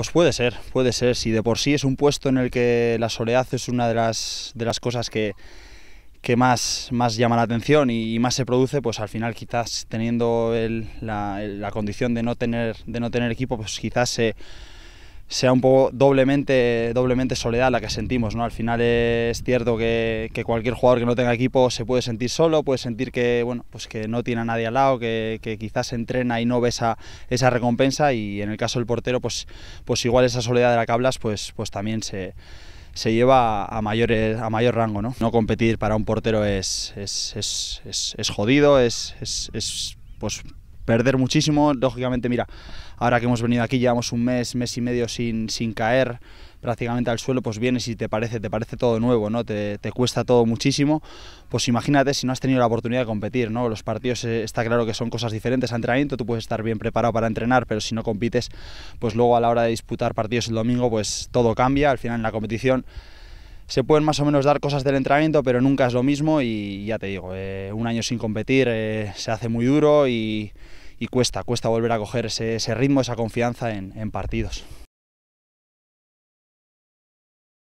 Pues puede ser, puede ser. Si de por sí es un puesto en el que la soledad es una de las, de las cosas que, más, más llama la atención y, más se produce, pues al final quizás teniendo la, condición de no tener, de no tener equipo, pues quizás se sea un poco doblemente, doblemente soledad la que sentimos. ¿no? Al final es cierto que, cualquier jugador que no tenga equipo se puede sentir solo, puede sentir que, bueno, pues que no tiene a nadie al lado, que, quizás se entrena y no ve esa, esa, recompensa y en el caso del portero, pues, pues igual esa soledad de la que hablas pues, pues también se, lleva a, mayores, a mayor rango. ¿no? no competir para un portero es, es, jodido, es, pues perder muchísimo. Lógicamente, mira, ahora que hemos venido aquí, llevamos un mes, mes y medio sin, sin caer prácticamente al suelo, pues vienes y te parece, te parece todo nuevo, ¿no? Te, cuesta todo muchísimo. Pues imagínate si no has tenido la oportunidad de competir, ¿no? Los partidos eh, está claro que son cosas diferentes a entrenamiento, tú puedes estar bien preparado para entrenar, pero si no compites, pues luego a la hora de disputar partidos el domingo, pues todo cambia. Al final en la competición se pueden más o menos dar cosas del entrenamiento, pero nunca es lo mismo y ya te digo, eh, un año sin competir eh, se hace muy duro y, cuesta, cuesta volver a coger ese, ritmo, esa confianza en partidos.